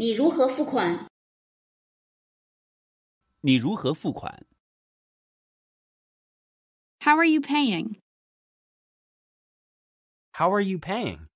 你如何付款？你如何付款？How are you paying? How are you paying?